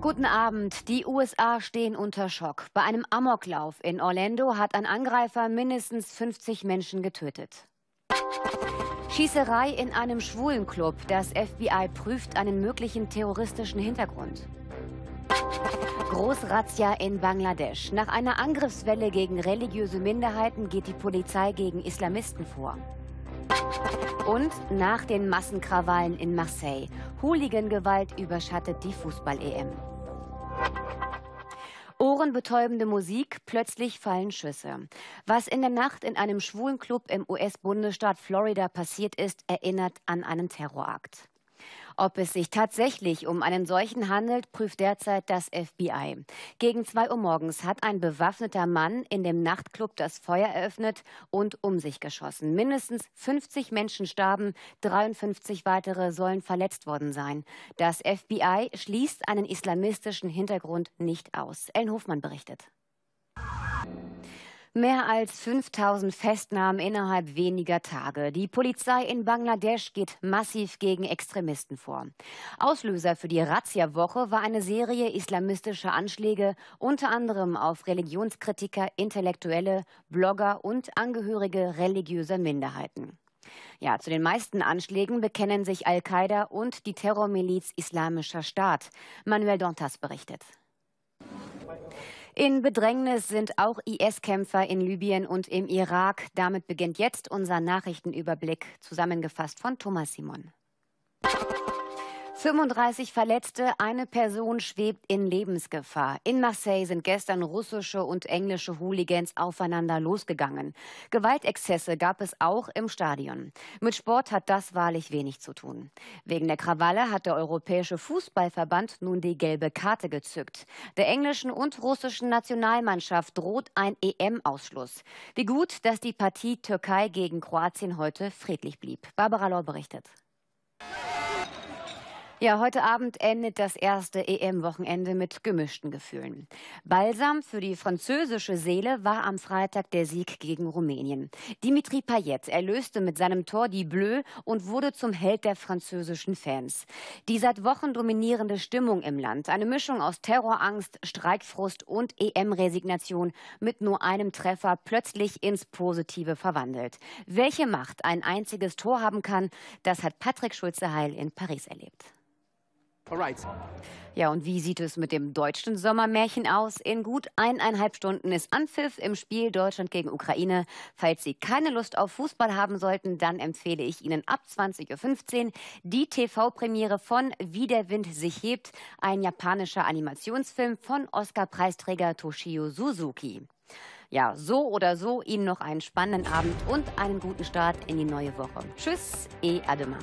Guten Abend. Die USA stehen unter Schock. Bei einem Amoklauf in Orlando hat ein Angreifer mindestens 50 Menschen getötet. Schießerei in einem Schwulenclub. Das FBI prüft einen möglichen terroristischen Hintergrund. Großrazzia in Bangladesch. Nach einer Angriffswelle gegen religiöse Minderheiten geht die Polizei gegen Islamisten vor. Und nach den Massenkrawallen in Marseille. Hooligan-Gewalt überschattet die Fußball-EM. Ohrenbetäubende Musik, plötzlich fallen Schüsse. Was in der Nacht in einem schwulen Club im US-Bundesstaat Florida passiert ist, erinnert an einen Terrorakt. Ob es sich tatsächlich um einen solchen handelt, prüft derzeit das FBI. Gegen 2 Uhr morgens hat ein bewaffneter Mann in dem Nachtclub das Feuer eröffnet und um sich geschossen. Mindestens 50 Menschen starben, 53 weitere sollen verletzt worden sein. Das FBI schließt einen islamistischen Hintergrund nicht aus. Ellen Hofmann berichtet. Mehr als 5000 Festnahmen innerhalb weniger Tage. Die Polizei in Bangladesch geht massiv gegen Extremisten vor. Auslöser für die Razzia-Woche war eine Serie islamistischer Anschläge, unter anderem auf Religionskritiker, Intellektuelle, Blogger und Angehörige religiöser Minderheiten. Ja, zu den meisten Anschlägen bekennen sich Al-Qaida und die Terrormiliz Islamischer Staat. Manuel Dontas berichtet. In Bedrängnis sind auch IS-Kämpfer in Libyen und im Irak. Damit beginnt jetzt unser Nachrichtenüberblick, zusammengefasst von Thomas Simon. 35 Verletzte, eine Person schwebt in Lebensgefahr. In Marseille sind gestern russische und englische Hooligans aufeinander losgegangen. Gewaltexzesse gab es auch im Stadion. Mit Sport hat das wahrlich wenig zu tun. Wegen der Krawalle hat der Europäische Fußballverband nun die gelbe Karte gezückt. Der englischen und russischen Nationalmannschaft droht ein EM-Ausschluss. Wie gut, dass die Partie Türkei gegen Kroatien heute friedlich blieb. Barbara Lor berichtet. Ja, heute Abend endet das erste EM-Wochenende mit gemischten Gefühlen. Balsam für die französische Seele war am Freitag der Sieg gegen Rumänien. Dimitri Payet erlöste mit seinem Tor die Bleu und wurde zum Held der französischen Fans. Die seit Wochen dominierende Stimmung im Land, eine Mischung aus Terrorangst, Streikfrust und EM-Resignation mit nur einem Treffer plötzlich ins Positive verwandelt. Welche Macht ein einziges Tor haben kann, das hat Patrick Schulze-Heil in Paris erlebt. Alright. Ja, und wie sieht es mit dem deutschen Sommermärchen aus? In gut eineinhalb Stunden ist Anpfiff im Spiel Deutschland gegen Ukraine. Falls Sie keine Lust auf Fußball haben sollten, dann empfehle ich Ihnen ab 20.15 Uhr die TV-Premiere von Wie der Wind sich hebt, ein japanischer Animationsfilm von Oscar-Preisträger Toshio Suzuki. Ja, so oder so Ihnen noch einen spannenden Abend und einen guten Start in die neue Woche. Tschüss, E. Ademar.